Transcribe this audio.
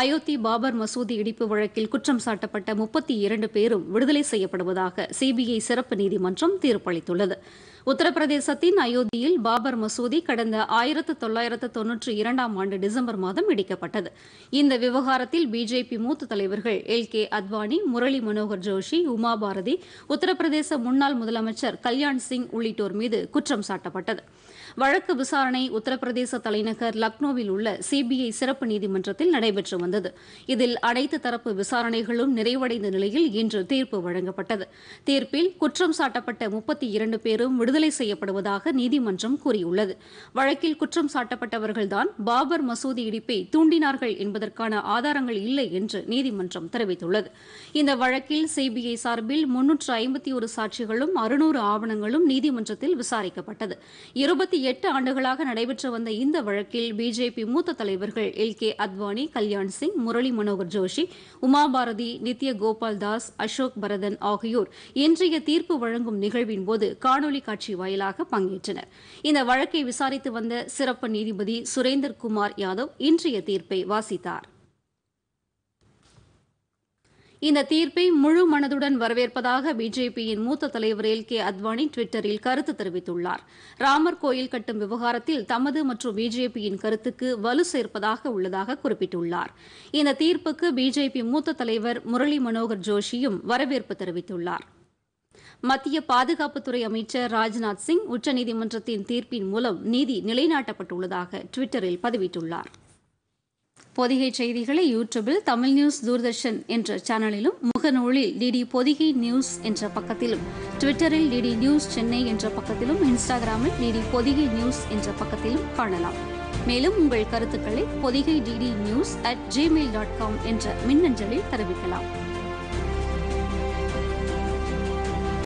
அயோத்தி பாபர் மசூதி இடிப்பு வழக்கில் குற்றம் சாட்டப்பட்ட முப்பத்தி இரண்டு பேரும் விடுதலை செய்யப்படுவதாக சிபிஐ சிறப்பு நீதிமன்றம் தீர்ப்பளித்துள்ளது உத்தரப்பிரதேசத்தின் அயோத்தியில் பாபர் மசூதி கடந்த ஆயிரத்து தொள்ளாயிரத்து தொன்னூற்றி இரண்டாம் ஆண்டு டிசம்பர் மாதம் இடிக்கப்பட்டது இந்த விவகாரத்தில் பிஜேபி மூத்த தலைவர்கள் எல் கே அத்வானி முரளி மனோகர் ஜோஷி உமா பாரதி உத்தரப்பிரதேச முன்னாள் முதலமைச்சர் கல்யாண் சிங் உள்ளிட்டோர் மீது குற்றம் சாட்டப்பட்டது வழக்கு விசாரணை உத்தரப்பிரதேச தலைநகர் லக்னோவில் உள்ள சிபிஐ சிறப்பு நீதிமன்றத்தில் நடைபெற்று வந்தது இதில் அனைத்து தரப்பு விசாரணைகளும் நிறைவடைந்த நிலையில் இன்று தீர்ப்பு வழங்கப்பட்டது தீர்ப்பில் குற்றம் சாட்டப்பட்ட முப்பத்தி இரண்டு பேரும் விடுதலை விடுதலை செய்யப்படுவதாக நீதிமன்றம் கூறியுள்ளது வழக்கில் குற்றம் சாட்டப்பட்டவர்கள்தான் பாபர் மசூதி இடிப்பை தூண்டினார்கள் என்பதற்கான ஆதாரங்கள் இல்லை என்று நீதிமன்றம் தெரிவித்துள்ளது இந்த வழக்கில் சிபிஐ சார்பில் முன்னூற்று ஐம்பத்தி ஒரு சாட்சிகளும் அறுநூறு ஆவணங்களும் நீதிமன்றத்தில் விசாரிக்கப்பட்டது இருபத்தி எட்டு ஆண்டுகளாக நடைபெற்று வந்த இந்த வழக்கில் பிஜேபி மூத்த தலைவர்கள் எல் கே அத்வானி கல்யாண் சிங் முரளி மனோகர் ஜோஷி உமாபாரதி நித்ய கோபால் தாஸ் அசோக் பரதன் ஆகியோர் இன்றைய தீர்ப்பு வழங்கும் நிகழ்வின் போது காணொலி காட்சி தொலைக்காட்சி வாயிலாக பங்கேற்றனர் இந்த வழக்கை விசாரித்து வந்த சிறப்பு நீதிபதி சுரேந்தர் குமார் யாதவ் இன்றைய தீர்ப்பை வாசித்தார் இந்த தீர்ப்பை முழு மனதுடன் வரவேற்பதாக பிஜேபியின் மூத்த தலைவர் எல் கே அத்வானி டுவிட்டரில் கருத்து தெரிவித்துள்ளார் ராமர் கோயில் கட்டும் விவகாரத்தில் தமது மற்றும் பிஜேபியின் கருத்துக்கு வலு சேர்ப்பதாக உள்ளதாக குறிப்பிட்டுள்ளார் இந்த தீர்ப்புக்கு பிஜேபி மூத்த தலைவர் முரளி மனோகர் ஜோஷியும் வரவேற்பு தெரிவித்துள்ளாா் மத்திய பாதுகாப்புத்துறை அமைச்சர் ராஜ்நாத் சிங் உச்சநீதிமன்றத்தின் தீர்ப்பின் மூலம் நீதி நிலைநாட்டப்பட்டுள்ளதாக டுவிட்டரில் பதிவிட்டுள்ளார் பொதிகை செய்திகளை யூடியூபில் தமிழ் நியூஸ் தூர்தர்ஷன் என்ற சேனலிலும் முகநூலில் டிடி பொதிகை நியூஸ் என்ற பக்கத்திலும் ட்விட்டரில் டிடி நியூஸ் சென்னை என்ற பக்கத்திலும் இன்ஸ்டாகிராமில் டிடி பொதிகை நியூஸ் என்ற பக்கத்திலும் காணலாம் மேலும் உங்கள் கருத்துக்களை Podhigai DD news at Gmail dot com என்ற மின்னஞ்சலில் தெரிவிக்கலாம்